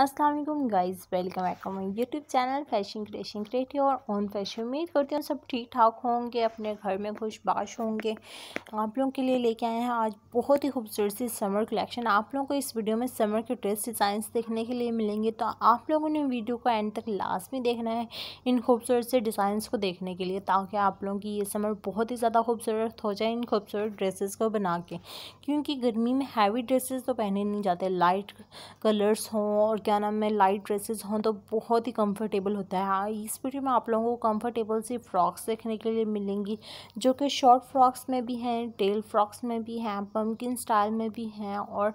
Aslam guys welcome back to my YouTube channel fashion creation creative और on fashion उम्मीद करती हूँ सब ठीक ठाक होंगे अपने घर में खुशबाश होंगे आप लोगों के लिए लेके आए हैं आज बहुत ही खूबसूरत सी समर कलेक्शन आप लोगों को इस वीडियो में समर के ड्रेस डिज़ाइंस देखने के लिए मिलेंगे तो आप लोगों ने वीडियो को एंड तक लास्ट में देखना है इन खूबसूरत से डिज़ाइंस को देखने के लिए ताकि आप लोगों की ये समर बहुत ही ज़्यादा खूबसूरत हो जाए इन खूबसूरत ड्रेसेस को बना के क्योंकि गर्मी में हैवी ड्रेसेस तो पहने नहीं जाते लाइट कलर्स हों और क्या नाम है लाइट ड्रेसेस हों तो बहुत ही कंफर्टेबल होता है हाँ इस वीडियो में आप लोगों को कंफर्टेबल सी फ्रॉक्स देखने के लिए मिलेंगी जो कि शॉर्ट फ्रॉक्स में भी हैं टेल फ्रॉक्स में भी हैं पम्पकिन स्टाइल में भी हैं और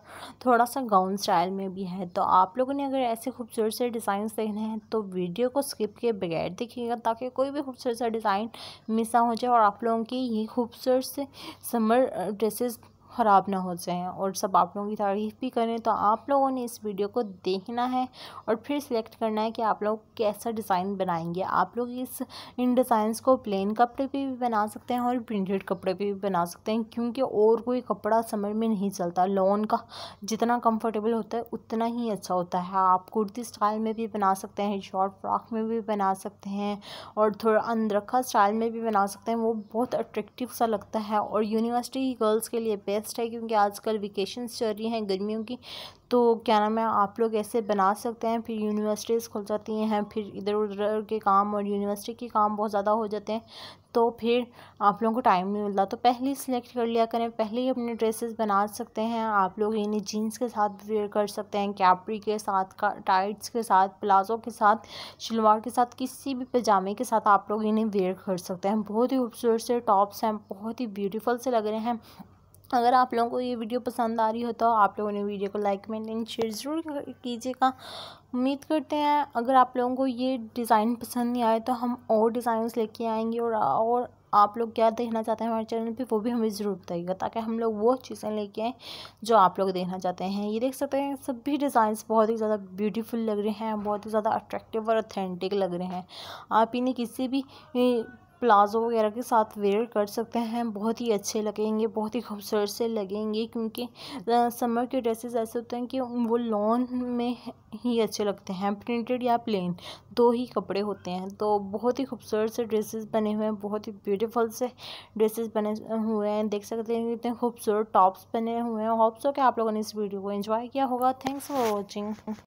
थोड़ा सा गाउन स्टाइल में भी है तो आप लोगों ने अगर ऐसे खूबसूरत से डिज़ाइन देखने हैं तो वीडियो को स्किप किए बगैर देखिएगा ताकि कोई भी खूबसूरत सा डिज़ाइन मिस ना हो जाए और आप लोगों की ये खूबसूरत से समर ड्रेसेस ख़राब ना हो जाएँ और सब आप लोगों की तारीफ़ भी करें तो आप लोगों ने इस वीडियो को देखना है और फिर सिलेक्ट करना है कि आप लोग कैसा डिज़ाइन बनाएंगे आप लोग इस इन डिज़ाइंस को प्लेन कपड़े पे भी बना सकते हैं और प्रिंटेड कपड़े पे भी बना सकते हैं क्योंकि और कोई कपड़ा समझ में नहीं चलता लॉन का जितना कंफर्टेबल होता है उतना ही अच्छा होता है आप कुर्ती स्टाइल में भी बना सकते हैं शॉर्ट फ्रॉक में भी बना सकते हैं और थोड़ा अनरखा स्टाइल में भी बना सकते हैं वो बहुत अट्रेक्टिव सा लगता है और यूनिवर्सिटी गर्ल्स के लिए बेस्ट बेस्ट है क्योंकि आजकल वेकेशन चल रही हैं गर्मियों की तो क्या नाम है आप लोग ऐसे बना सकते हैं फिर यूनिवर्सिटीज़ खुल जाती हैं फिर इधर उधर के काम और यूनिवर्सिटी के काम बहुत ज़्यादा हो जाते हैं तो फिर आप लोगों को टाइम नहीं मिलता तो पहले ही सिलेक्ट कर लिया करें पहले ही अपने ड्रेसेस बना सकते हैं आप लोग इन्हें जीन्स के साथ वेयर कर सकते हैं कैपरी के साथ टाइट्स के साथ प्लाजो के साथ शलवार के साथ किसी भी पजामे के साथ आप लोग इन्हें वेयर कर सकते हैं बहुत ही खूबसूरत से टॉप्स हैं बहुत ही ब्यूटीफुल से लग रहे हैं अगर आप लोगों को ये वीडियो पसंद आ रही हो तो आप लोगों ने वीडियो को लाइक में शेयर ज़रूर कीजिएगा उम्मीद करते हैं अगर आप लोगों को ये डिज़ाइन पसंद नहीं आए तो हम और डिज़ाइन लेके आएंगे और और आप लोग क्या देखना चाहते हैं हमारे चैनल पे वो भी हमें ज़रूर बताइएगा ताकि हम लोग वो चीज़ें लेके आएँ जो आप लोग देखना चाहते हैं ये देख सकते हैं सभी डिज़ाइंस बहुत ही ज़्यादा ब्यूटीफुल लग रहे हैं बहुत ही ज़्यादा अट्रैक्टिव और अथेंटिक लग रहे हैं आप इन्हें किसी भी प्लाज़ो वगैरह के साथ वेयर कर सकते हैं बहुत ही अच्छे लगेंगे बहुत ही खूबसूरत से लगेंगे क्योंकि समर के ड्रेसेस ऐसे होते हैं कि वो लॉन में ही अच्छे लगते हैं प्रिंटेड या प्लेन दो ही कपड़े होते हैं तो बहुत ही खूबसूरत से ड्रेसेस बने हुए हैं बहुत ही ब्यूटीफुल से ड्रेसेस बने हुए हैं देख सकते हैं कितने खूबसूरत टॉप्स बने हुए हैं होप्स हो कि आप लोगों ने इस वीडियो को इन्जॉय किया होगा थैंक्स फॉर वॉचिंग